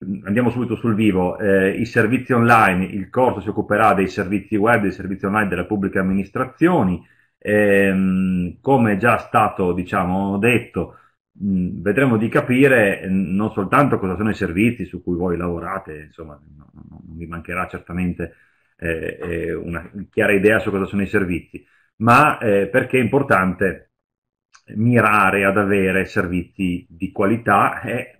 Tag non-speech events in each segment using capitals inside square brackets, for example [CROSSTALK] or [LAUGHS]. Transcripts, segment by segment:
andiamo subito sul vivo, eh, i servizi online, il corso si occuperà dei servizi web, dei servizi online delle pubbliche amministrazioni, ehm, come già stato diciamo, detto, mh, mm, vedremo di capire mm, non soltanto cosa sono i servizi su cui voi lavorate, insomma no, non vi mancherà certamente eh, eh, una chiara idea su cosa sono i servizi, ma eh, perché è importante mirare ad avere servizi di qualità e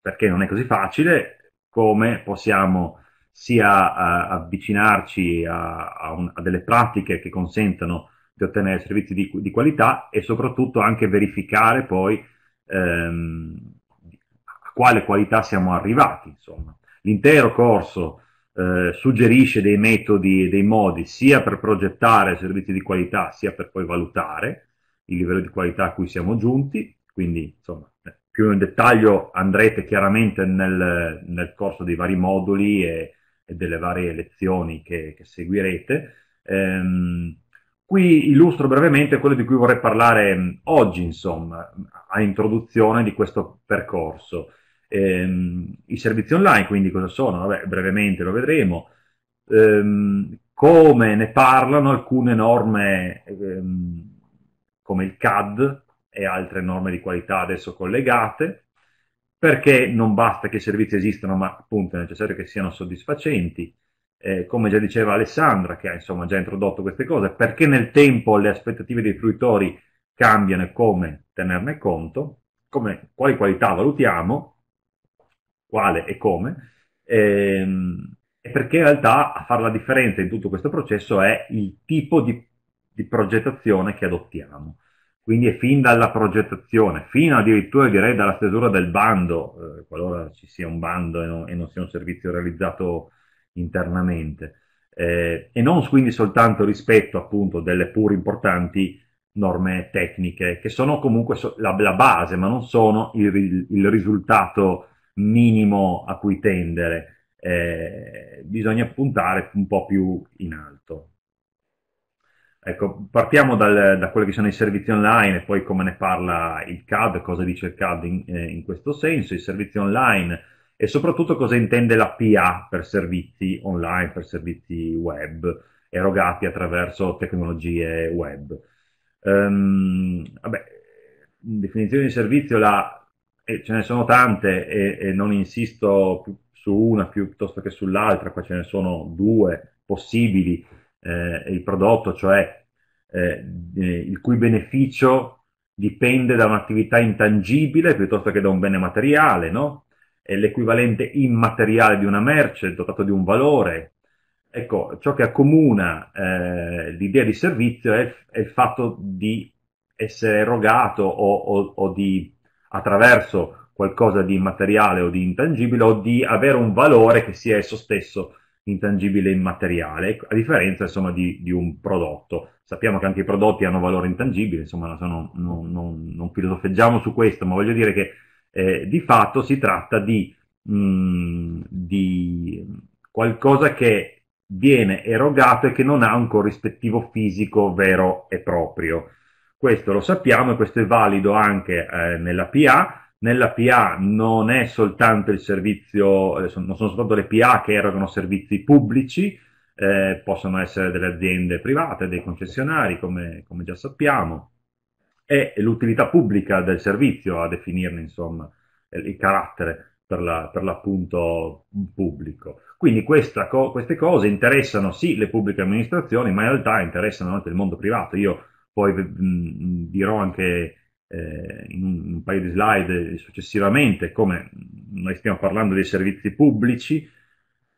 perché non è così facile, come possiamo sia a, eh, avvicinarci a, a, un, a, delle pratiche che consentano di ottenere servizi di, di qualità e soprattutto anche verificare poi ehm, a quale qualità siamo arrivati. Insomma. L'intero corso eh, suggerisce dei metodi e dei modi sia per progettare servizi di qualità sia per poi valutare il livello di qualità a cui siamo giunti, quindi insomma più in dettaglio andrete chiaramente nel, nel corso dei vari moduli e, e delle varie lezioni che, che seguirete. Ehm, qui illustro brevemente quello di cui vorrei parlare mm, oggi, insomma, a introduzione di questo percorso. Ehm, I servizi online, quindi, cosa sono? Vabbè, brevemente lo vedremo. Ehm, come ne parlano alcune norme ehm, come il CAD, e altre norme di qualità adesso collegate, perché non basta che i servizi esistano, ma appunto è necessario che siano soddisfacenti. Eh, come già diceva Alessandra, che ha insomma già introdotto queste cose, perché nel tempo le aspettative dei fruitori cambiano e come tenerne conto, come, quali qualità valutiamo, quale e come, ehm, e perché in realtà a fare la differenza in tutto questo processo è il tipo di, di progettazione che adottiamo quindi è fin dalla progettazione, fino addirittura direi dalla stesura del bando, eh, qualora ci sia un bando e non, e non sia un servizio realizzato internamente, eh, e non quindi soltanto rispetto appunto delle pur importanti norme tecniche, che sono comunque so la, la, base, ma non sono il, il risultato minimo a cui tendere, eh, bisogna puntare un po' più in alto. Ecco, partiamo dal, da quelli che sono i servizi online e poi come ne parla il CAD, cosa dice il CAD in, eh, in questo senso, i servizi online e soprattutto cosa intende la PA per servizi online, per servizi web erogati attraverso tecnologie web. Um, vabbè, definizioni di servizio la, eh, ce ne sono tante e, e non insisto su una piuttosto che sull'altra, qua ce ne sono due possibili eh, il prodotto, cioè eh, il cui beneficio dipende da un'attività intangibile piuttosto che da un bene materiale, no? È l'equivalente immateriale di una merce dotato di un valore. Ecco, ciò che accomuna eh, l'idea di servizio è, è, il fatto di essere erogato o, o, o di, attraverso qualcosa di immateriale o di intangibile o di avere un valore che sia esso stesso intangibile e immateriale, ecco, a differenza insomma, di, di, un prodotto. Sappiamo che anche i prodotti hanno valore intangibile, insomma sono, non, non, non, filosofeggiamo su questo, ma voglio dire che eh, di fatto si tratta di, mh, mm, di qualcosa che viene erogato e che non ha un corrispettivo fisico vero e proprio. Questo lo sappiamo e questo è valido anche eh, nella PA, nella PA non è soltanto il servizio, eh, non sono soltanto le PA che erogano servizi pubblici, eh, possono essere delle aziende private, dei concessionari, come, come già sappiamo, è l'utilità pubblica del servizio a definirne insomma, il carattere per, la, per l'appunto pubblico. Quindi questa, co, queste cose interessano sì le pubbliche amministrazioni, ma in realtà interessano anche il mondo privato. Io poi mh, dirò anche eh, in un paio di slide successivamente come noi stiamo parlando dei servizi pubblici,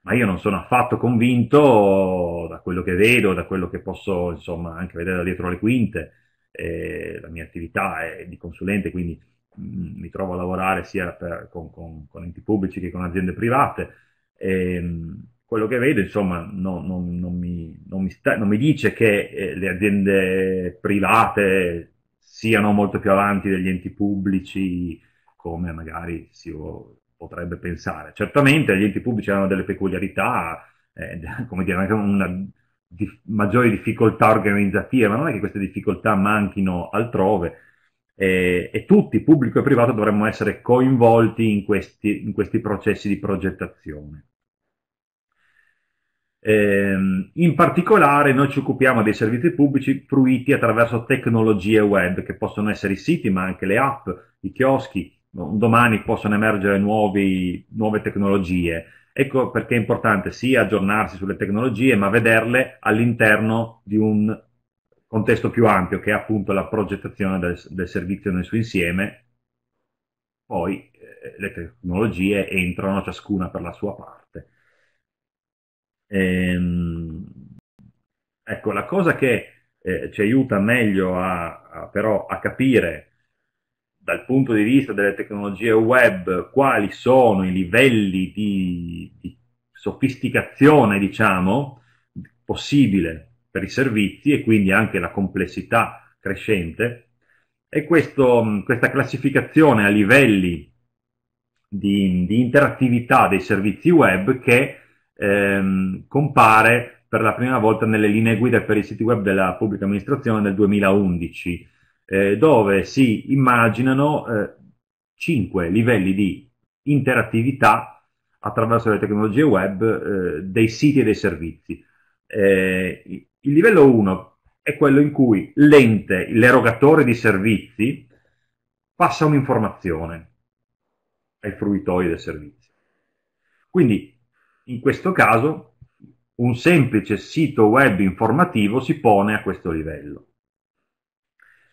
ma io non sono affatto convinto da quello che vedo, da quello che posso insomma anche vedere da dietro le quinte, eh, la mia attività è di consulente, quindi mh, mm, mi trovo a lavorare sia per, con, con, con, enti pubblici che con aziende private. E, ehm, mh, quello che vedo, insomma, no, no, non, mi, non, mi sta, non, mi, dice che eh, le aziende private siano molto più avanti degli enti pubblici come magari si potrebbe pensare. Certamente gli enti pubblici hanno delle peculiarità, eh, [LAUGHS] come dire, anche una di, maggiori difficoltà organizzativa, ma non è che queste difficoltà manchino altrove. Eh, e tutti, pubblico e privato, dovremmo essere coinvolti in questi, in questi processi di progettazione. Eh, in particolare noi ci occupiamo dei servizi pubblici fruiti attraverso tecnologie web che possono essere i siti ma anche le app, i chioschi, domani possono emergere nuovi, nuove tecnologie. Ecco perché è importante sì aggiornarsi sulle tecnologie ma vederle all'interno di un contesto più ampio che è appunto la progettazione del, del servizio nel suo insieme. Poi eh, le tecnologie entrano ciascuna per la sua parte. Ehm, ecco, la cosa che eh, ci aiuta meglio a, a, però a capire dal punto di vista delle tecnologie web quali sono i livelli di, di sofisticazione, diciamo, possibile per i servizi e quindi anche la complessità crescente. è questo, questa classificazione a livelli di, di, interattività dei servizi web che ehm, compare per la prima volta nelle linee guida per i siti web della pubblica amministrazione del 2011, eh, dove si immaginano eh, 5 livelli di interattività attraverso le tecnologie web eh, dei siti e dei servizi. Eh, il livello 1 è quello in cui l'ente, l'erogatore di servizi, passa un'informazione ai fruitori del servizio. Quindi in questo caso un semplice sito web informativo si pone a questo livello.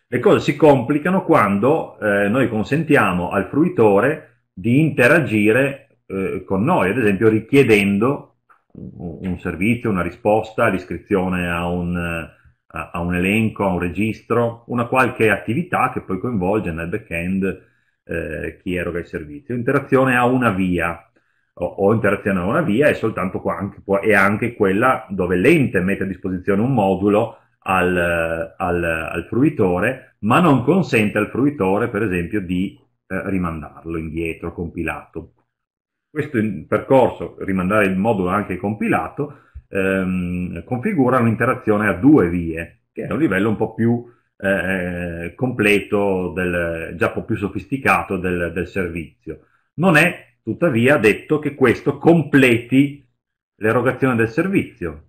Le cose si complicano quando eh, noi consentiamo al fruitore di interagire eh, con noi, ad esempio richiedendo un, servizio, una risposta, l'iscrizione a, a, a un, elenco, a un registro, una qualche attività che poi coinvolge nel back-end eh, chi eroga il servizio. L'interazione ha una via, o, o interazione a una via è soltanto qua, anche, può, è anche quella dove l'ente mette a disposizione un modulo al, al, al, fruitore, ma non consente al fruitore, per esempio, di eh, rimandarlo indietro, compilato. Questo percorso, rimandare il modulo anche compilato, ehm, configura un'interazione a due vie, che è un livello un po' più eh, completo, del, già un po' più sofisticato del, del servizio. Non è Tuttavia ha detto che questo completi l'erogazione del servizio.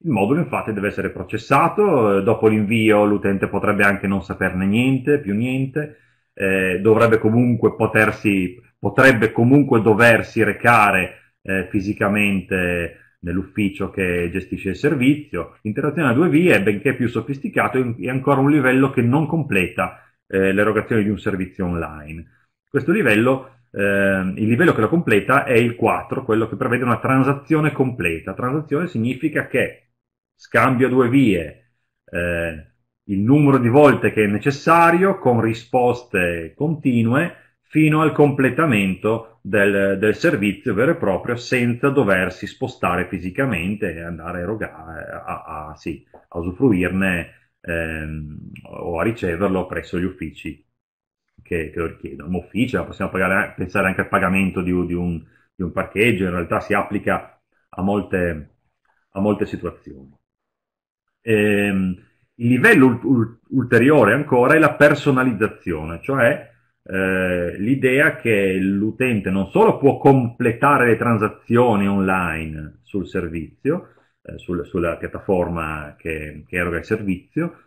Il modulo infatti deve essere processato, eh, dopo l'invio l'utente potrebbe anche non saperne niente, più niente, eh, dovrebbe comunque potersi, potrebbe comunque doversi recare eh, fisicamente nell'ufficio che gestisce il servizio. L'interazione a due vie, è benché più sofisticato, e ancora un livello che non completa eh, l'erogazione di un servizio online. Questo livello eh, il livello che lo completa è il 4, quello che prevede una transazione completa. Transazione significa che scambio due vie, eh, il numero di volte che è necessario con risposte continue fino al completamento del, del servizio vero e proprio senza doversi spostare fisicamente e andare a, erogare, a, a, sì, a usufruirne ehm, o a riceverlo presso gli uffici che, che lo richiedono. Un ufficio, possiamo pagare, pensare anche al pagamento di, di, un, di, un, parcheggio, in realtà si applica a molte, a molte situazioni. Ehm, il livello ulteriore ancora è la personalizzazione, cioè eh, l'idea che l'utente non solo può completare le transazioni online sul servizio, eh, sul, sulla piattaforma che, che, eroga il servizio,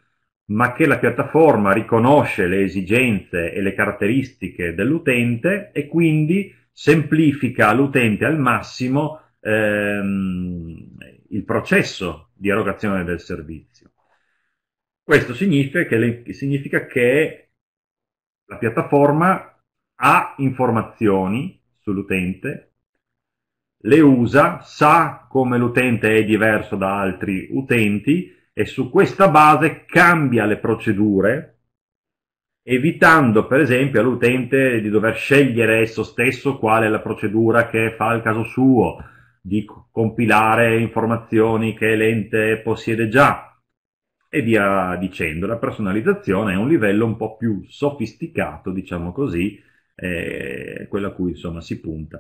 ma che la piattaforma riconosce le esigenze e le caratteristiche dell'utente e quindi semplifica all'utente al massimo ehm, il processo di erogazione del servizio. Questo significa che, le, significa che la piattaforma ha informazioni sull'utente, le usa, sa come l'utente è diverso da altri utenti, e su questa base cambia le procedure evitando per esempio all'utente di dover scegliere esso stesso qual è la procedura che fa il caso suo, di compilare informazioni che l'ente possiede già e via dicendo. La personalizzazione è un livello un po' più sofisticato, diciamo così, eh, quello a cui insomma si punta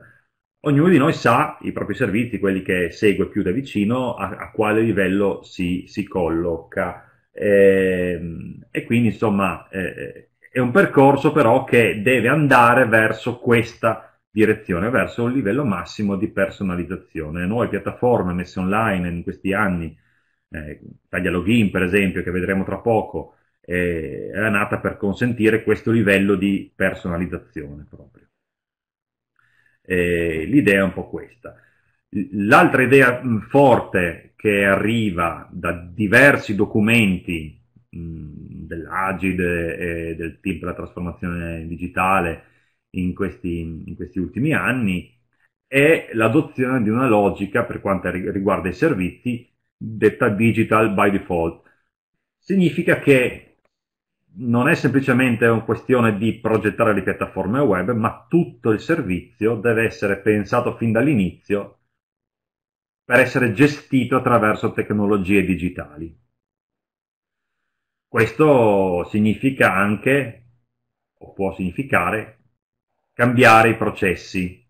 ognuno di noi sa i propri servizi, quelli che segue più da vicino, a, a quale livello si, si colloca. E, ehm, e quindi insomma eh, eh, è un percorso però che deve andare verso questa direzione, verso un livello massimo di personalizzazione. Le Nuove piattaforme messe online in questi anni, eh, Taglia Login per esempio, che vedremo tra poco, eh, era nata per consentire questo livello di personalizzazione proprio. Eh, l'idea è un po' questa. L'altra idea mm, forte che arriva da diversi documenti mm, dell'Agid e del team per la trasformazione digitale in questi, in questi ultimi anni è l'adozione di una logica per quanto riguarda i servizi detta digital by default. Significa che non è semplicemente una questione di progettare le piattaforme web, ma tutto il servizio deve essere pensato fin dall'inizio per essere gestito attraverso tecnologie digitali. Questo significa anche, o può significare, cambiare i processi,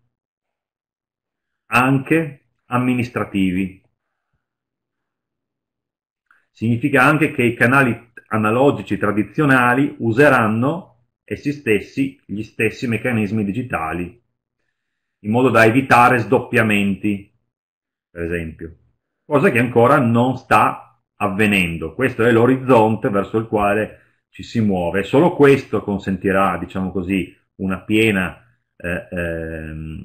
anche amministrativi. Significa anche che i canali analogici tradizionali useranno essi stessi gli stessi meccanismi digitali, in modo da evitare sdoppiamenti, per esempio, cosa che ancora non sta avvenendo. Questo è l'orizzonte verso il quale ci si muove e solo questo consentirà, diciamo così, una piena eh, eh,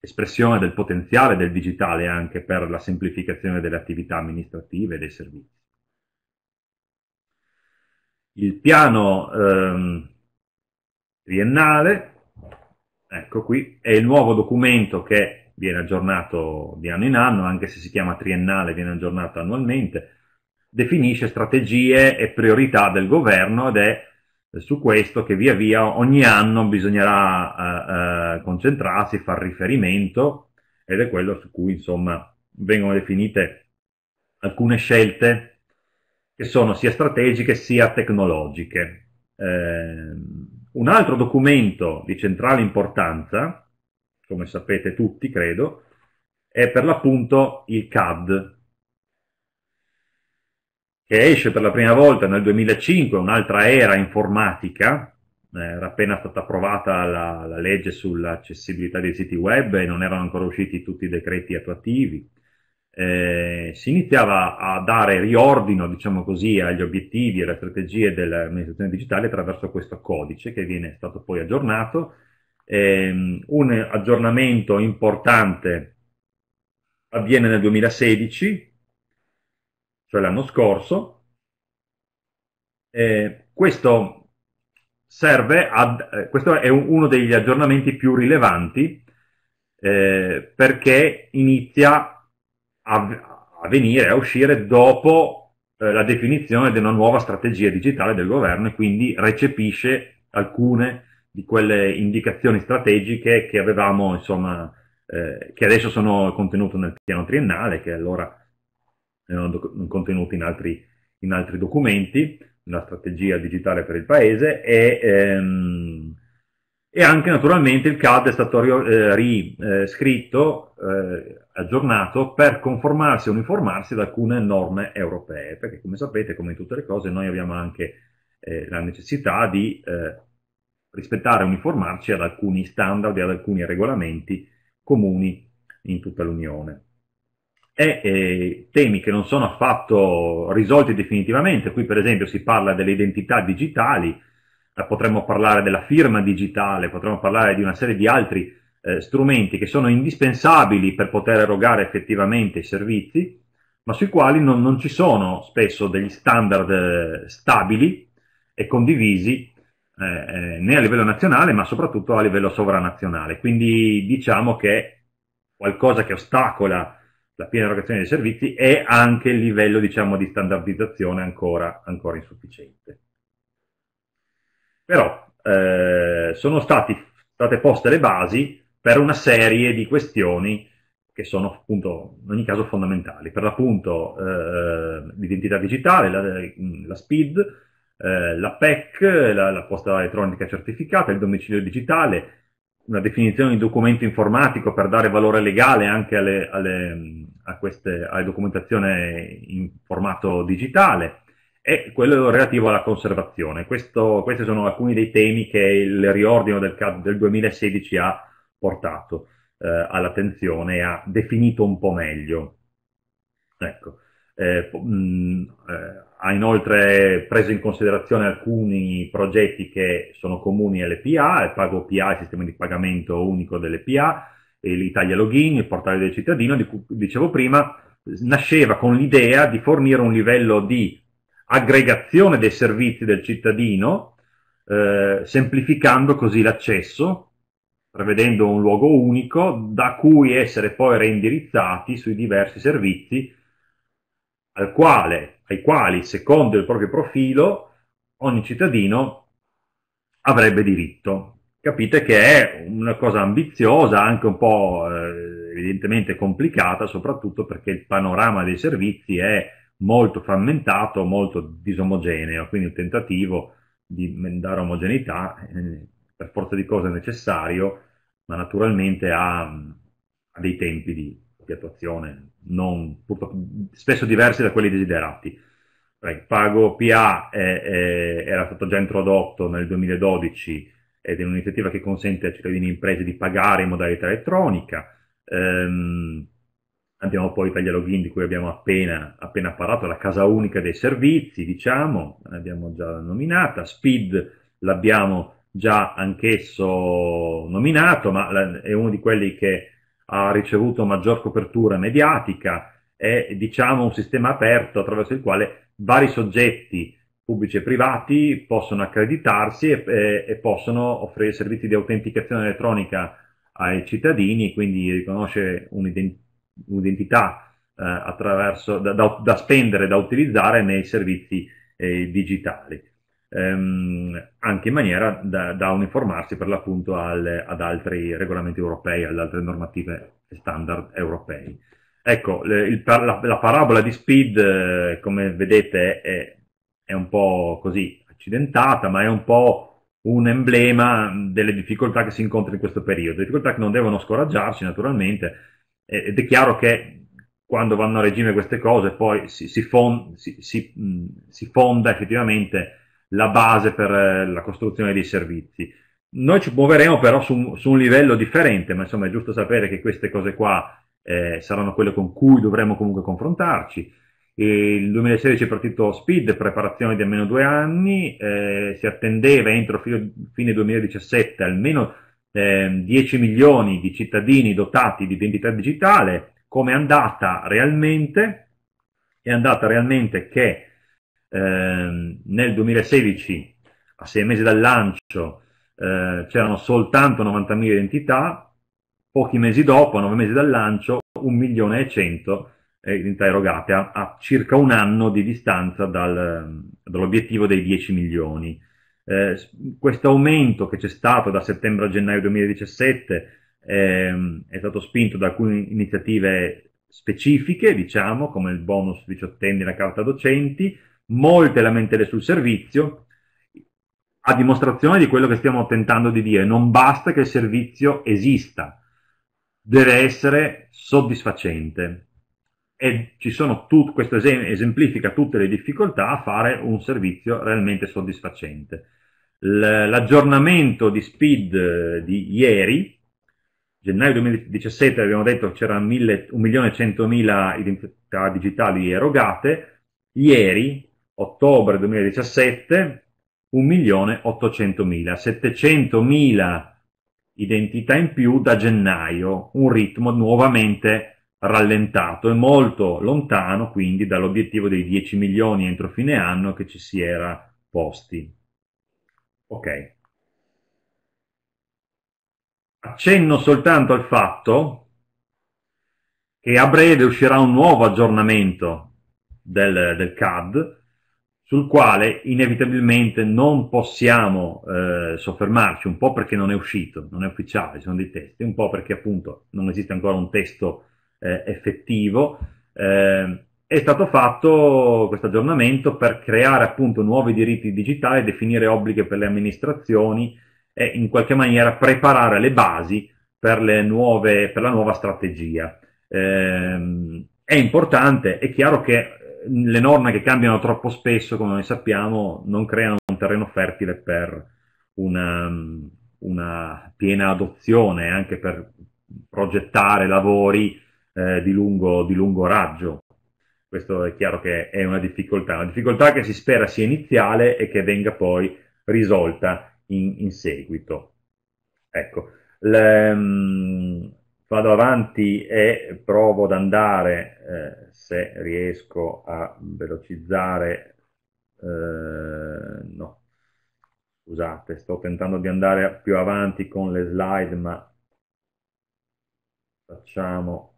espressione del potenziale del digitale anche per la semplificazione delle attività amministrative e dei servizi il piano ehm, triennale, ecco qui, è il nuovo documento che viene aggiornato di anno in anno, anche se si chiama triennale, viene aggiornato annualmente, definisce strategie e priorità del governo ed è eh, su questo che via via ogni anno bisognerà eh, eh, concentrarsi, far riferimento ed è quello su cui insomma vengono definite alcune scelte che sono sia strategiche sia tecnologiche. Eh, un altro documento di centrale importanza, come sapete tutti credo, è per l'appunto il CAD, che esce per la prima volta nel 2005, un'altra era informatica, eh, era appena stata approvata la, la legge sull'accessibilità dei siti web e non erano ancora usciti tutti i decreti attuativi eh, si iniziava a dare riordino, diciamo così, agli obiettivi e alle strategie dell'amministrazione digitale attraverso questo codice che viene stato poi aggiornato. Eh, un aggiornamento importante avviene nel 2016, cioè l'anno scorso. Eh, questo, ad, eh, questo, è uno degli aggiornamenti più rilevanti eh, perché inizia a, a venire, a uscire dopo eh, la definizione di una nuova strategia digitale del governo e quindi recepisce alcune di quelle indicazioni strategiche che avevamo, insomma, eh, che adesso sono contenute nel piano triennale, che allora erano doc- contenute in altri, in altri documenti, la strategia digitale per il paese e ehm, e anche naturalmente il CAD è stato eh, riscritto, eh, aggiornato per conformarsi e uniformarsi ad alcune norme europee, perché come sapete, come in tutte le cose, noi abbiamo anche eh, la necessità di rispettare e uniformarci ad alcuni standard e ad alcuni regolamenti comuni in tutta l'Unione. E temi che non sono affatto risolti definitivamente, qui per esempio si parla delle identità digitali, potremmo parlare della firma digitale, potremmo parlare di una serie di altri eh, strumenti che sono indispensabili per poter erogare effettivamente i servizi, ma sui quali non, non ci sono spesso degli standard eh, stabili e condivisi eh, eh né a livello nazionale ma soprattutto a livello sovranazionale. Quindi diciamo che qualcosa che ostacola la piena erogazione dei servizi è anche il livello diciamo, di standardizzazione ancora, ancora insufficiente però eh, sono stati, state poste le basi per una serie di questioni che sono appunto in ogni caso fondamentali, per l'appunto eh, l'identità digitale, la, la SPID, eh, la PEC, la, la, posta elettronica certificata, il domicilio digitale, una definizione di documento informatico per dare valore legale anche alle, alle, a queste, alle documentazioni in formato digitale, e quello relativo alla conservazione. Questo, questi sono alcuni dei temi che il riordino del del 2016 ha portato eh, all'attenzione e ha definito un po' meglio. Ecco. Eh, mh, eh, ha inoltre preso in considerazione alcuni progetti che sono comuni alle PA, il Pago PA, il sistema di pagamento unico delle PA, l'Italia Login, il portale del cittadino, di cui dicevo prima, nasceva con l'idea di fornire un livello di aggregazione dei servizi del cittadino, eh, semplificando così l'accesso, prevedendo un luogo unico da cui essere poi reindirizzati sui diversi servizi al quale, ai quali, secondo il proprio profilo, ogni cittadino avrebbe diritto. Capite che è una cosa ambiziosa, anche un po' eh, evidentemente complicata, soprattutto perché il panorama dei servizi è molto frammentato, molto disomogeneo, quindi il tentativo di dare omogeneità eh, per forza di cose è necessario, ma naturalmente ha, ha dei tempi di, di attuazione non, spesso diversi da quelli desiderati. Il Pago PA è, è, era stato già introdotto nel 2012 ed è un'iniziativa che consente a cittadini e imprese di pagare in modalità elettronica. Ehm, andiamo poi login di cui abbiamo appena, appena, parlato, la casa unica dei servizi, diciamo, l'abbiamo già nominata, Speed l'abbiamo già anch'esso nominato, ma è uno di quelli che ha ricevuto maggior copertura mediatica, è diciamo un sistema aperto attraverso il quale vari soggetti pubblici e privati possono accreditarsi e, e, e possono offrire servizi di autenticazione elettronica ai cittadini, quindi riconosce un'identità un'identità eh, da, da, da, spendere, da utilizzare nei servizi eh, digitali, ehm, anche in maniera da, da uniformarsi per l'appunto al, ad altri regolamenti europei, ad altre normative standard europei. Ecco, il, la, la, parabola di Speed, eh, come vedete, è, è un po' così accidentata, ma è un po' un emblema delle difficoltà che si incontrano in questo periodo, difficoltà che non devono scoraggiarci naturalmente, eh, ed è chiaro che quando vanno a regime queste cose poi si, si, fond, si, mm, si fonda effettivamente la base per eh, la costruzione dei servizi. Noi ci muoveremo però su, su, un livello differente, ma insomma è giusto sapere che queste cose qua eh, saranno quelle con cui dovremo comunque confrontarci. E il 2016 è partito Speed, preparazione di almeno due anni, eh, si attendeva entro fine 2017 almeno eh, 10 milioni di cittadini dotati di identità digitale, come è andata realmente? È andata realmente che ehm, nel 2016, a sei mesi dal lancio, eh, c'erano soltanto 90.000 identità, pochi mesi dopo, a nove mesi dal lancio, 1 milione e 100 eh, identità erogate, a, a circa un anno di distanza dal, ehm, dall'obiettivo dei 10 milioni eh, questo aumento che c'è stato da settembre a gennaio 2017 ehm, è stato spinto da alcune iniziative specifiche, diciamo, come il bonus diciottenni e la carta docenti, molte lamentele sul servizio, a dimostrazione di quello che stiamo tentando di dire, non basta che il servizio esista, deve essere soddisfacente. E tut, questo esemplifica tutte le difficoltà a fare un servizio realmente soddisfacente l'aggiornamento di speed eh, di ieri, gennaio 2017 abbiamo detto che c'erano 1.100.000 identità digitali erogate, ieri, ottobre 2017, 1.800.000, 700.000 identità in più da gennaio, un ritmo nuovamente rallentato e molto lontano quindi dall'obiettivo dei 10 milioni entro fine anno che ci si era posti. Ok. Accenno soltanto al fatto che a breve uscirà un nuovo aggiornamento del, del CAD sul quale inevitabilmente non possiamo eh, soffermarci, un po' perché non è uscito, non è ufficiale, ci sono dei testi, un po' perché appunto non esiste ancora un testo eh, effettivo. Eh, è stato fatto questo aggiornamento per creare appunto nuovi diritti digitali, definire obblighi per le amministrazioni e in qualche maniera preparare le basi per, le nuove, per la nuova strategia. Eh, è importante, è chiaro che eh, le norme che cambiano troppo spesso, come noi sappiamo, non creano un terreno fertile per una, una piena adozione, anche per progettare lavori eh, di, lungo, di, lungo, raggio. Questo è chiaro che è una difficoltà, una difficoltà che si spera sia iniziale e che venga poi risolta in, in seguito. Ecco, le, vado avanti e provo ad andare, eh, se riesco a velocizzare, eh, no, scusate, sto tentando di andare più avanti con le slide, ma facciamo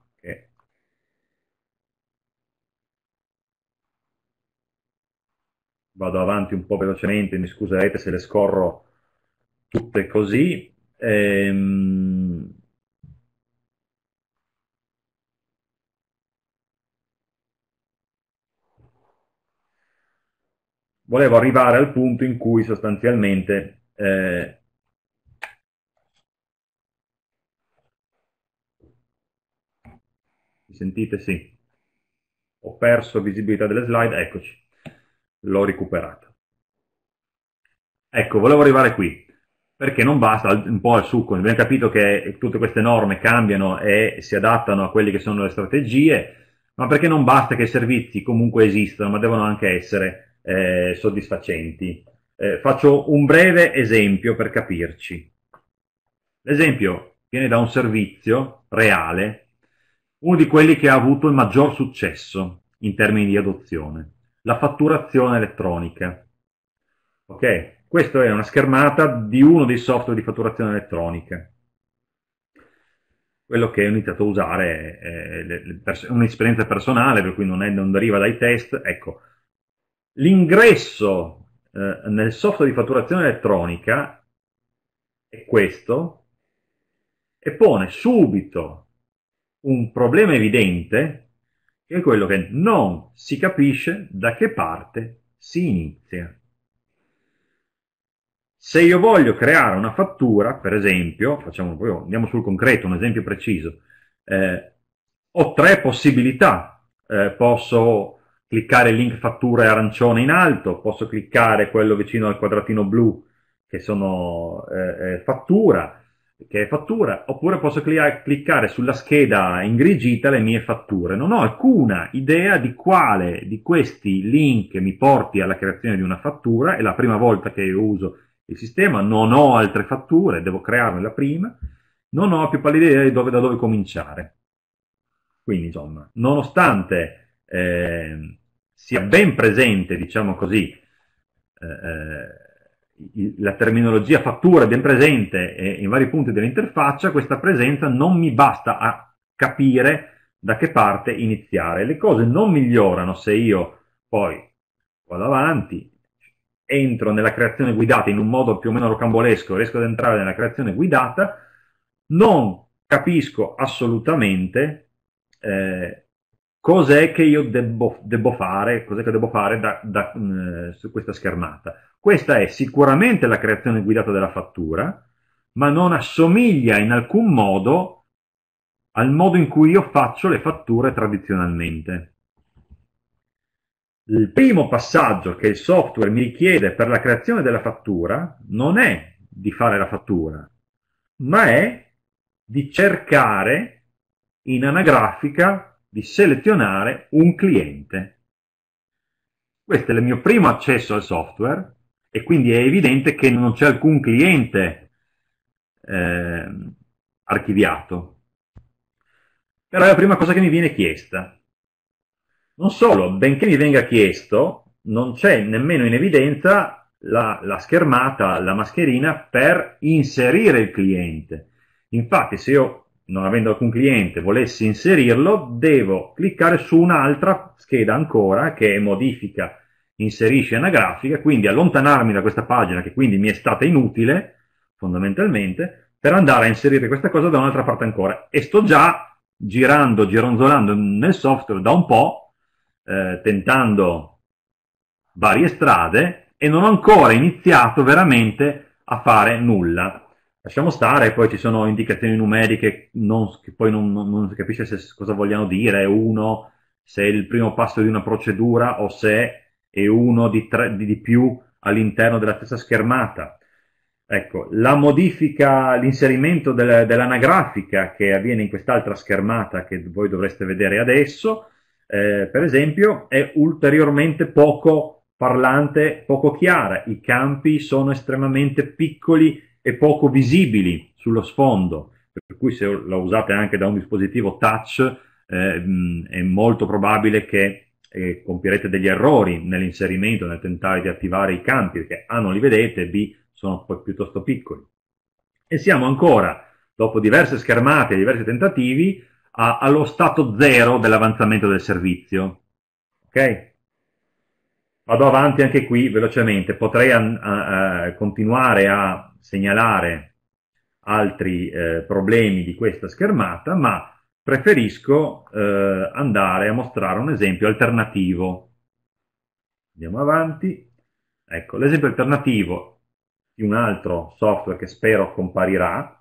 vado avanti un po' velocemente, mi scuserete se le scorro tutte così. Ehm... Volevo arrivare al punto in cui sostanzialmente eh, sentite? Sì. Ho perso visibilità delle slide, eccoci l'ho recuperata. Ecco, volevo arrivare qui, perché non basta, un po' al succo, abbiamo capito che tutte queste norme cambiano e si adattano a quelle che sono le strategie, ma perché non basta che i servizi comunque esistano, ma devono anche essere eh, soddisfacenti. Eh, faccio un breve esempio per capirci. L'esempio viene da un servizio reale, uno di quelli che ha avuto il maggior successo in termini di adozione la fatturazione elettronica. Ok, questa è una schermata di uno dei software di fatturazione elettronica. Quello che ho iniziato a usare è, un'esperienza personale, per cui non, è, non deriva dai test. Ecco, l'ingresso eh, nel software di fatturazione elettronica è questo e pone subito un problema evidente è quello che non si capisce da che parte si inizia. Se io voglio creare una fattura, per esempio, facciamo, andiamo sul concreto, un esempio preciso, eh, ho tre possibilità. Eh, posso cliccare il link fatture arancione in alto, posso cliccare quello vicino al quadratino blu che sono eh, eh fattura, che è fattura, oppure posso cliccare sulla scheda ingrigita le mie fatture. Non ho alcuna idea di quale di questi link mi porti alla creazione di una fattura, è la prima volta che uso il sistema, non ho altre fatture, devo crearne la prima, non ho più pallida idea di dove, da dove cominciare. Quindi, insomma, nonostante eh, sia ben presente, diciamo così, eh, eh la terminologia fattura è ben presente in vari punti dell'interfaccia, questa presenza non mi basta a capire da che parte iniziare. Le cose non migliorano se io poi vado avanti, entro nella creazione guidata in un modo più o meno rocambolesco, riesco ad entrare nella creazione guidata, non capisco assolutamente eh, cos'è che io debbo, debbo fare, cos'è che debbo fare da, da, mh, eh, su questa schermata questa è sicuramente la creazione guidata della fattura, ma non assomiglia in alcun modo al modo in cui io faccio le fatture tradizionalmente. Il primo passaggio che il software mi richiede per la creazione della fattura non è di fare la fattura, ma è di cercare in anagrafica di selezionare un cliente. Questo è il mio primo accesso al software e quindi è evidente che non c'è alcun cliente eh, archiviato. Però è la prima cosa che mi viene chiesta. Non solo, benché mi venga chiesto, non c'è nemmeno in evidenza la, la schermata, la mascherina per inserire il cliente. Infatti se io, non avendo alcun cliente, volessi inserirlo, devo cliccare su un'altra scheda ancora che è modifica inserisce una grafica, quindi allontanarmi da questa pagina che quindi mi è stata inutile, fondamentalmente, per andare a inserire questa cosa da un'altra parte ancora. E sto già girando, gironzolando nel software da un po', eh, tentando varie strade e non ho ancora iniziato veramente a fare nulla. Lasciamo stare, poi ci sono indicazioni numeriche non, che poi non, non, non si capisce se, cosa vogliano dire, uno, se è il primo passo di una procedura o se e uno di, tre, di più all'interno della stessa schermata. Ecco, la modifica, l'inserimento del, dell'anagrafica che avviene in quest'altra schermata che voi dovreste vedere adesso, eh, per esempio, è ulteriormente poco parlante, poco chiara. I campi sono estremamente piccoli e poco visibili sullo sfondo, per cui se la usate anche da un dispositivo touch eh, mm, è molto probabile che eh, compierete degli errori nell'inserimento, nel tentare di attivare i campi, perché A non li vedete, B sono piuttosto piccoli. E siamo ancora, dopo diverse schermate e diversi tentativi, a, allo stato zero dell'avanzamento del servizio. Ok? Vado avanti anche qui velocemente, potrei an, a, a continuare a segnalare altri eh, problemi di questa schermata, ma Preferisco eh, andare a mostrare un esempio alternativo. Andiamo avanti. Ecco, l'esempio alternativo di un altro software che spero comparirà.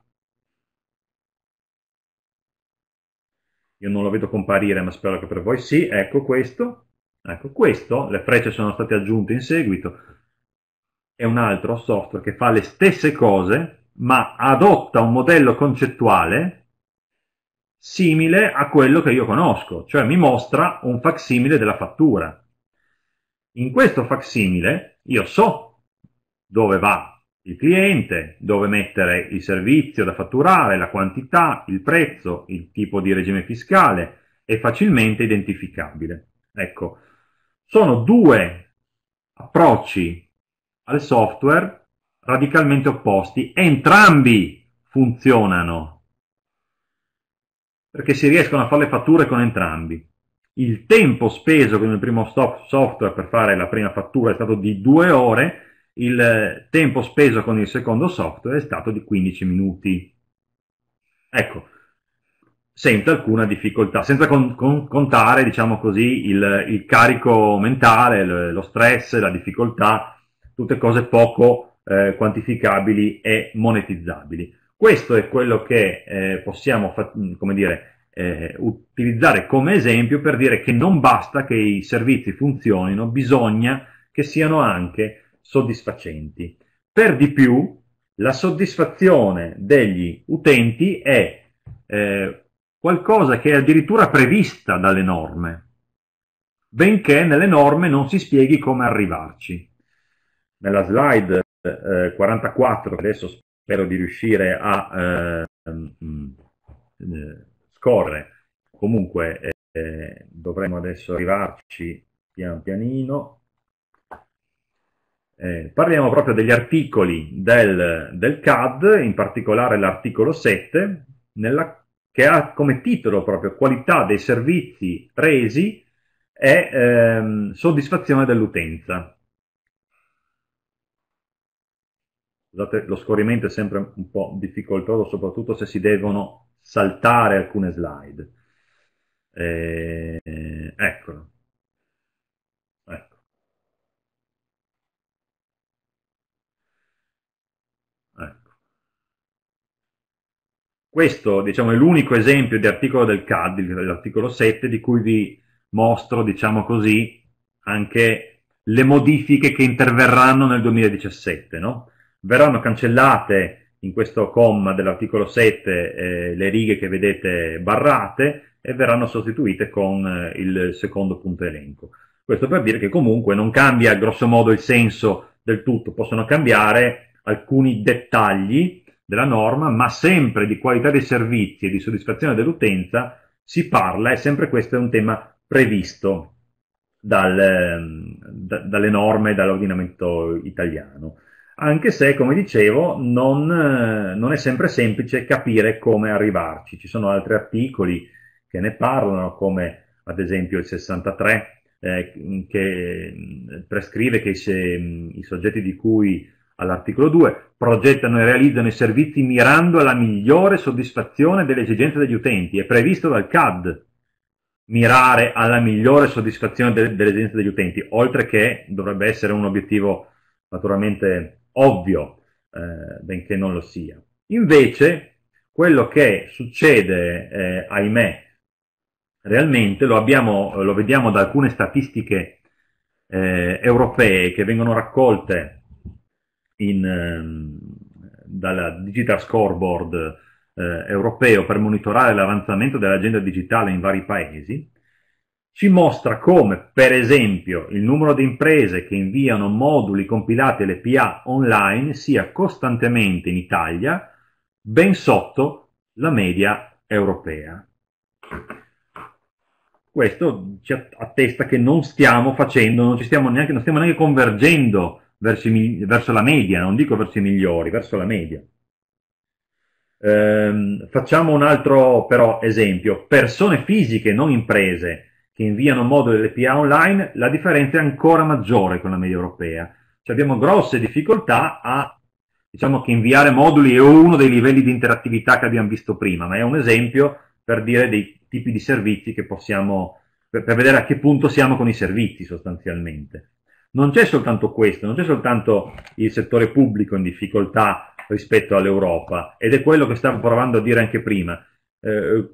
Io non lo vedo comparire, ma spero che per voi sì. Ecco questo. Ecco questo, le frecce sono state aggiunte in seguito. È un altro software che fa le stesse cose, ma adotta un modello concettuale simile a quello che io conosco, cioè mi mostra un facsimile della fattura. In questo facsimile io so dove va il cliente, dove mettere il servizio da fatturare, la quantità, il prezzo, il tipo di regime fiscale, è facilmente identificabile. Ecco, sono due approcci al software radicalmente opposti, entrambi funzionano perché si riescono a fare le fatture con entrambi. Il tempo speso con il primo software per fare la prima fattura è stato di 2 ore, il tempo speso con il secondo software è stato di 15 minuti. Ecco, senza alcuna difficoltà, senza con, con, contare, diciamo così, il, il, carico mentale, lo stress, la difficoltà, tutte cose poco eh, quantificabili e monetizzabili. Questo è quello che eh, possiamo mm, come dire, eh, utilizzare come esempio per dire che non basta che i servizi funzionino, bisogna che siano anche soddisfacenti. Per di più, la soddisfazione degli utenti è eh, qualcosa che è addirittura prevista dalle norme, benché nelle norme non si spieghi come arrivarci. Nella slide eh, 44, che adesso spero di riuscire a ehm, mm, eh, scorrere. Comunque eh, dovremmo adesso arrivarci pian pianino. Eh, parliamo proprio degli articoli del, del CAD, in particolare l'articolo 7, nella, che ha come titolo proprio qualità dei servizi resi e ehm, soddisfazione dell'utenza. Scusate, lo scorrimento è sempre un po' difficoltoso, soprattutto se si devono saltare alcune slide. Eh, eccolo. Ecco. ecco. Questo diciamo, è l'unico esempio di articolo del CAD, l'articolo 7, di cui vi mostro, diciamo così, anche le modifiche che interverranno nel 2017. No? verranno cancellate in questo comma dell'articolo 7 eh, le righe che vedete barrate e verranno sostituite con eh, il secondo punto elenco. Questo per dire che comunque non cambia grossomodo il senso del tutto, possono cambiare alcuni dettagli della norma, ma sempre di qualità dei servizi e di soddisfazione dell'utenza si parla e sempre questo è un tema previsto dal, ehm, da, dalle norme e dall'ordinamento italiano anche se, come dicevo, non, eh, non, è sempre semplice capire come arrivarci. Ci sono altri articoli che ne parlano, come ad esempio il 63, eh, che mm, prescrive che se, mm, i soggetti di cui all'articolo 2 progettano e realizzano i servizi mirando alla migliore soddisfazione delle esigenze degli utenti. È previsto dal CAD mirare alla migliore soddisfazione delle, delle esigenze degli utenti, oltre che dovrebbe essere un obiettivo naturalmente ovvio, eh, benché non lo sia. Invece, quello che succede, eh, ahimè, realmente lo, abbiamo, lo, vediamo da alcune statistiche eh, europee che vengono raccolte in, ehm, dalla Digital Scoreboard eh, europeo per monitorare l'avanzamento dell'agenda digitale in vari paesi ci mostra come, per esempio, il numero di imprese che inviano moduli compilati alle PA online sia costantemente in Italia ben sotto la media europea. Questo ci attesta che non stiamo facendo, non, stiamo neanche, non stiamo neanche convergendo verso, verso, la media, non dico verso i migliori, verso la media. Ehm, facciamo un altro però esempio, persone fisiche, non imprese, che inviano modo LPA online, la differenza è ancora maggiore con la media europea. Cioè abbiamo grosse difficoltà a diciamo che inviare moduli è uno dei livelli di interattività che abbiamo visto prima, ma è un esempio per dire dei tipi di servizi che possiamo, per, per vedere a che punto siamo con i servizi sostanzialmente. Non c'è soltanto questo, non c'è soltanto il settore pubblico in difficoltà rispetto all'Europa, ed è quello che stavo provando a dire anche prima. Eh,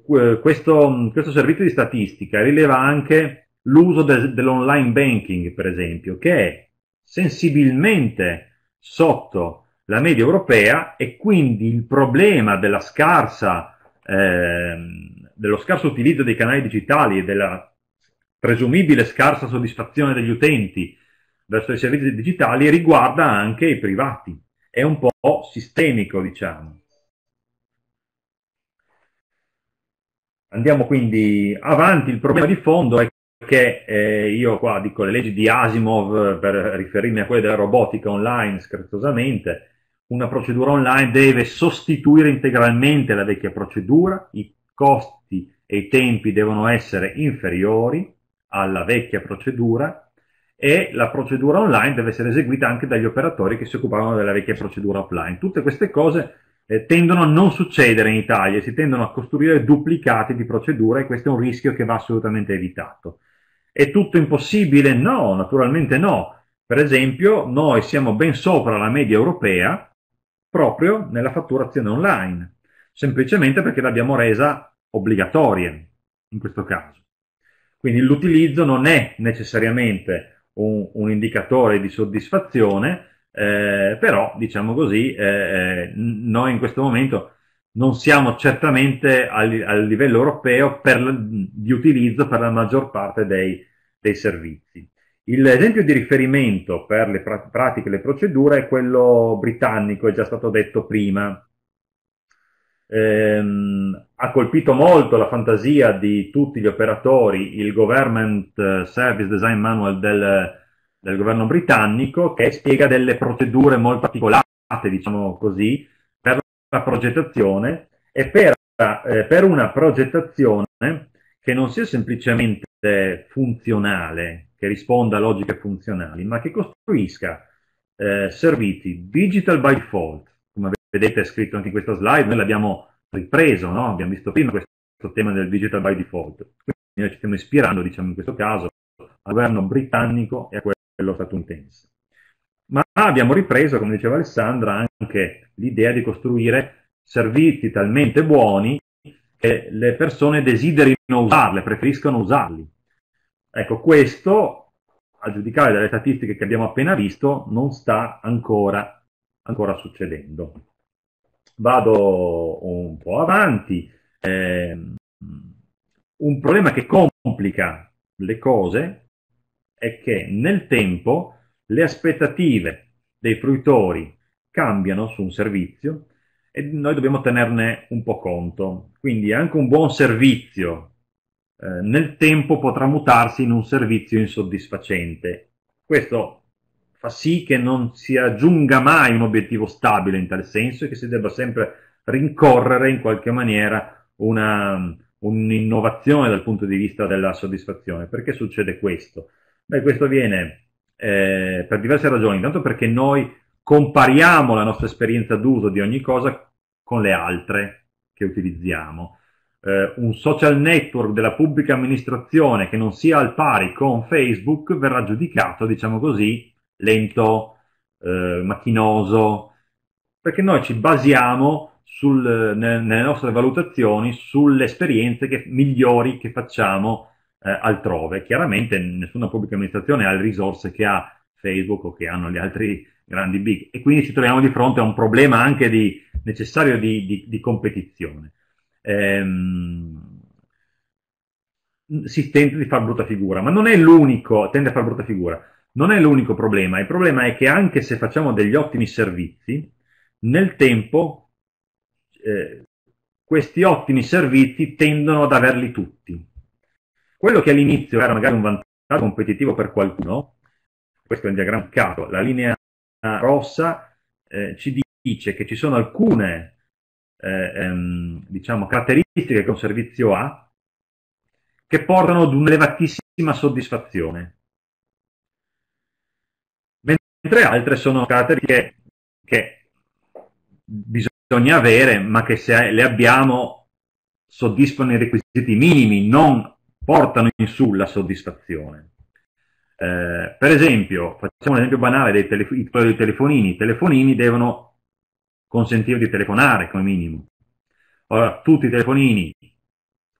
eh, questo, questo, servizio di statistica rileva anche l'uso de, dell'online banking, per esempio, che è sensibilmente sotto la media europea e quindi il problema scarsa, eh, dello scarso utilizzo dei canali digitali e della presumibile scarsa soddisfazione degli utenti verso i servizi digitali riguarda anche i privati. È un po' sistemico, diciamo. Andiamo quindi avanti, il problema di fondo è che eh, io qua dico le leggi di Asimov eh, per riferirmi a quelle della robotica online scherzosamente, una procedura online deve sostituire integralmente la vecchia procedura, i costi e i tempi devono essere inferiori alla vecchia procedura e la procedura online deve essere eseguita anche dagli operatori che si occupavano della vecchia procedura offline. Tutte queste cose eh, tendono a non succedere in Italia, si tendono a costruire duplicati di procedure e questo è un rischio che va assolutamente evitato. È tutto impossibile? No, naturalmente no. Per esempio, noi siamo ben sopra la media europea proprio nella fatturazione online, semplicemente perché l'abbiamo resa obbligatoria in questo caso. Quindi l'utilizzo non è necessariamente un, un indicatore di soddisfazione, eh, però diciamo così, eh, eh, noi in questo momento non siamo certamente al, al livello europeo per, di utilizzo per la maggior parte dei, dei servizi. L'esempio di riferimento per le pra- pratiche e le procedure è quello britannico, è già stato detto prima. Ehm, ha colpito molto la fantasia di tutti gli operatori il Government Service Design Manual del del governo britannico che spiega delle procedure molto articolate, diciamo così, per la progettazione e per, eh, per una progettazione che non sia semplicemente funzionale, che risponda a logiche funzionali, ma che costruisca eh, servizi digital by default, come vedete è scritto anche in questa slide, noi l'abbiamo ripreso, no? abbiamo visto prima questo tema del digital by default, quindi noi ci stiamo ispirando, diciamo in questo caso, al governo britannico e a quello quello statunitense. Ma abbiamo ripreso, come diceva Alessandra, anche l'idea di costruire servizi talmente buoni che le persone desiderino usarli, preferiscono usarli. Ecco, questo, a giudicare dalle statistiche che abbiamo appena visto, non sta ancora, ancora succedendo. Vado un po' avanti. Eh, un problema che complica le cose è che nel tempo le aspettative dei fruitori cambiano su un servizio e noi dobbiamo tenerne un po' conto. Quindi anche un buon servizio eh, nel tempo potrà mutarsi in un servizio insoddisfacente. Questo fa sì che non si raggiunga mai un obiettivo stabile in tal senso e che si debba sempre rincorrere in qualche maniera una, un'innovazione dal punto di vista della soddisfazione. Perché succede questo? Beh, questo avviene eh, per diverse ragioni, intanto perché noi compariamo la nostra esperienza d'uso di ogni cosa con le altre che utilizziamo. Eh, un social network della pubblica amministrazione che non sia al pari con Facebook verrà giudicato, diciamo così, lento, eh, macchinoso, perché noi ci basiamo sul, nelle nostre valutazioni sulle esperienze che, migliori che facciamo eh, altrove. Chiaramente nessuna pubblica amministrazione ha le risorse che ha Facebook o che hanno gli altri grandi big e quindi ci troviamo di fronte a un problema anche di, necessario di, di, di competizione. Ehm, si tende di far brutta figura, ma non è l'unico, tende a far brutta figura, non è l'unico problema, il problema è che anche se facciamo degli ottimi servizi, nel tempo eh, questi ottimi servizi tendono ad averli tutti quello che all'inizio era magari un vantaggio competitivo per qualcuno, questo è un diagramma cato, la linea rossa eh, ci dice che ci sono alcune eh, ehm, diciamo, caratteristiche che un servizio ha che portano ad un'elevatissima soddisfazione, mentre altre sono caratteristiche che bisogna avere, ma che se le abbiamo soddisfano i requisiti minimi, non portano in su la soddisfazione. Eh, per esempio, facciamo un esempio banale dei telef- dei telefonini. I telefonini devono consentire di telefonare come minimo. Ora, tutti i telefonini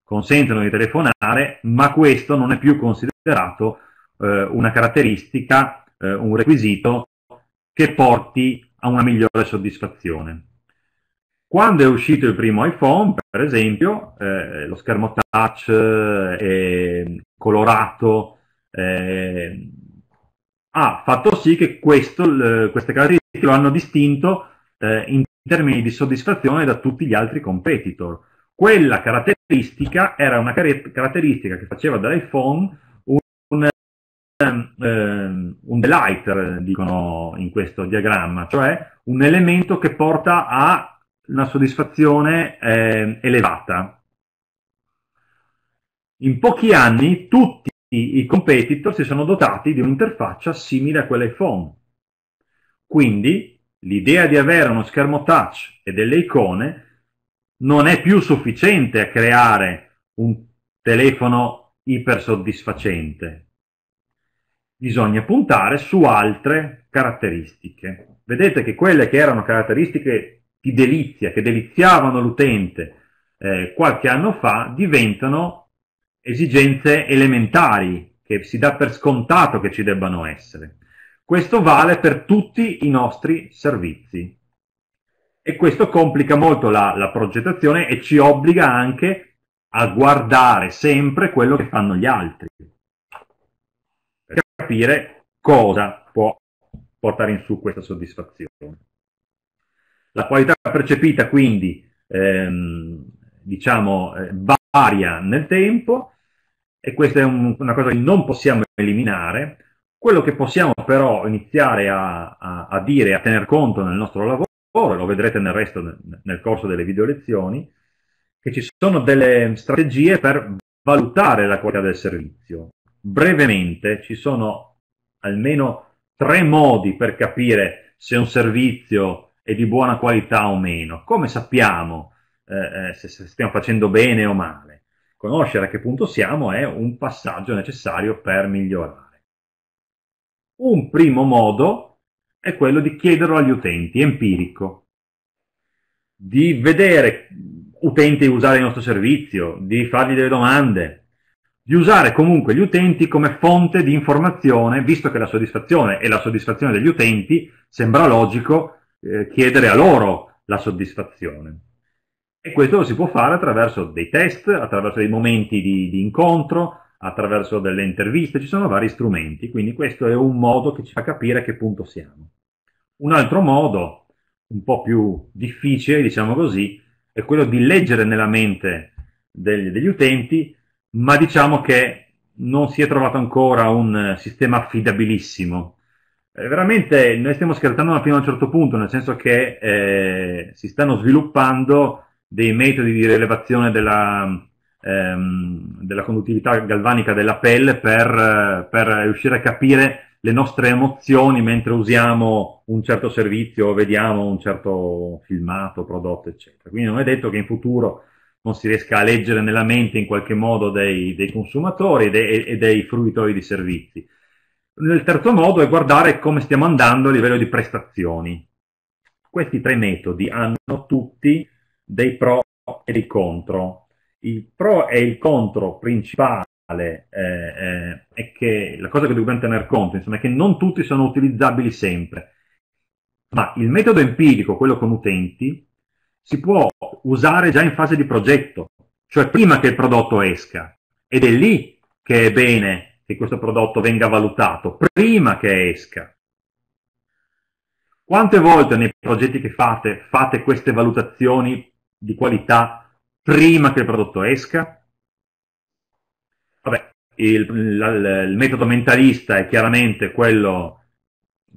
consentono di telefonare, ma questo non è più considerato eh, una caratteristica, eh, un requisito che porti a una migliore soddisfazione. Quando è uscito il primo iPhone, per esempio, eh, lo schermo touch è eh, colorato eh, ha fatto sì che questo, queste caratteristiche lo hanno distinto eh, in termini di soddisfazione da tutti gli altri competitor. Quella caratteristica era una car- caratteristica che faceva dell'iPhone un, un, ehm, un delighter, dicono in questo diagramma, cioè un elemento che porta a una soddisfazione eh, elevata. In pochi anni tutti i competitor si sono dotati di un'interfaccia simile a quella iPhone. Quindi l'idea di avere uno schermo touch e delle icone non è più sufficiente a creare un telefono ipersoddisfacente. Bisogna puntare su altre caratteristiche. Vedete che quelle che erano caratteristiche di delizia, che deliziavano l'utente eh, qualche anno fa, diventano esigenze elementari, che si dà per scontato che ci debbano essere. Questo vale per tutti i nostri servizi e questo complica molto la, la progettazione e ci obbliga anche a guardare sempre quello che fanno gli altri, per capire cosa può portare in su questa soddisfazione. La qualità percepita quindi ehm, diciamo, eh, varia nel tempo e questa è un, una cosa che non possiamo eliminare. Quello che possiamo però iniziare a, a, a dire, a tener conto nel nostro lavoro, lo vedrete nel resto nel, corso delle video lezioni, che ci sono delle strategie per valutare la qualità del servizio. Brevemente ci sono almeno tre modi per capire se un servizio è di buona qualità o meno. Come sappiamo eh, eh, se, se stiamo facendo bene o male? Conoscere a che punto siamo è un passaggio necessario per migliorare. Un primo modo è quello di chiederlo agli utenti, empirico, di vedere utenti usare il nostro servizio, di fargli delle domande, di usare comunque gli utenti come fonte di informazione, visto che la soddisfazione e la soddisfazione degli utenti sembra logico eh, chiedere a loro la soddisfazione. E questo lo si può fare attraverso dei test, attraverso dei momenti di, di incontro, attraverso delle interviste, ci sono vari strumenti, quindi questo è un modo che ci fa capire a che punto siamo. Un altro modo, un po' più difficile, diciamo così, è quello di leggere nella mente degli, degli utenti, ma diciamo che non si è trovato ancora un eh, sistema affidabilissimo eh, veramente noi stiamo scherzando fino a un certo punto, nel senso che eh, si stanno sviluppando dei metodi di rilevazione della, ehm, della conduttività galvanica della pelle per, per, riuscire a capire le nostre emozioni mentre usiamo un certo servizio o vediamo un certo filmato, prodotto, eccetera. Quindi non è detto che in futuro non si riesca a leggere nella mente in qualche modo dei, dei consumatori e dei, e dei fruitori di servizi il terzo modo è guardare come stiamo andando a livello di prestazioni. Questi tre metodi hanno tutti dei pro e dei contro. Il pro e il contro principale eh, eh, è che la cosa che dobbiamo tener conto insomma, è che non tutti sono utilizzabili sempre, ma il metodo empirico, quello con utenti, si può usare già in fase di progetto, cioè prima che il prodotto esca, ed è lì che è bene che questo prodotto venga valutato prima che esca. Quante volte nei progetti che fate fate queste valutazioni di qualità prima che il prodotto esca? Vabbè, il, la, il metodo mentalista è chiaramente quello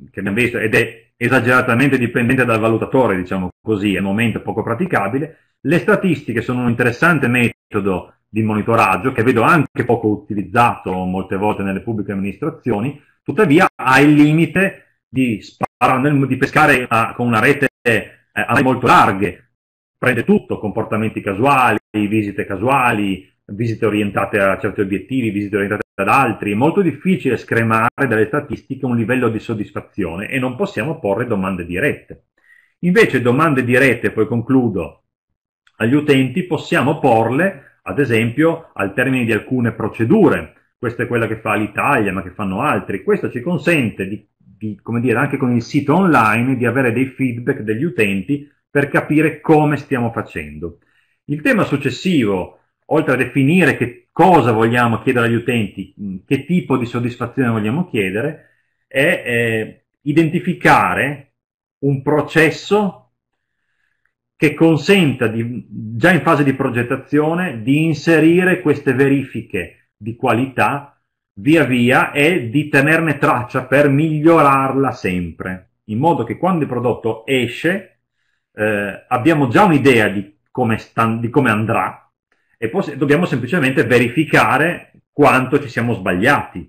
che abbiamo visto ed è esageratamente dipendente dal valutatore, diciamo così, è un momento poco praticabile. Le statistiche sono un interessante metodo di monitoraggio che vedo anche poco utilizzato molte volte nelle pubbliche amministrazioni, tuttavia ha il limite di, sparare, di pescare a, ah, con una rete eh, molto larghe, prende tutto, comportamenti casuali, visite casuali, visite orientate a certi obiettivi, visite orientate ad altri, è molto difficile scremare dalle statistiche un livello di soddisfazione e non possiamo porre domande dirette. Invece domande dirette, poi concludo, agli utenti possiamo porle ad esempio, al termine di alcune procedure, questa è quella che fa l'Italia, ma che fanno altri, questo ci consente di, di, come dire, anche con il sito online di avere dei feedback degli utenti per capire come stiamo facendo. Il tema successivo, oltre a definire che cosa vogliamo chiedere agli utenti, che tipo di soddisfazione vogliamo chiedere, è eh, identificare un processo che consenta di, già in fase di progettazione di inserire queste verifiche di qualità via via e di tenerne traccia per migliorarla sempre, in modo che quando il prodotto esce eh, abbiamo già un'idea di, di come, andrà e dobbiamo semplicemente verificare quanto ci siamo sbagliati,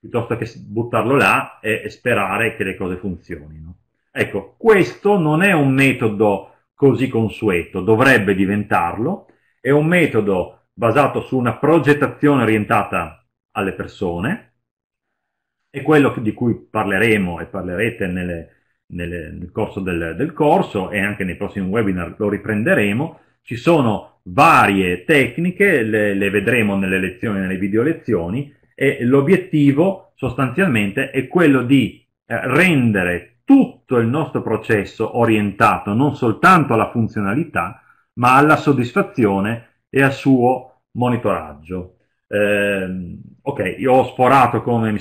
piuttosto che buttarlo là e, e sperare che le cose funzionino. Ecco, questo non è un metodo così consueto, dovrebbe diventarlo, è un metodo basato su una progettazione orientata alle persone, è quello di cui parleremo e parlerete nelle, nelle, nel corso del, del corso e anche nei prossimi webinar lo riprenderemo, ci sono varie tecniche, le, le, vedremo nelle lezioni, nelle video lezioni, e l'obiettivo sostanzialmente è quello di eh, rendere tutto il nostro processo orientato non soltanto alla funzionalità, ma alla soddisfazione e al suo monitoraggio. Eh, ok, io ho sforato come mi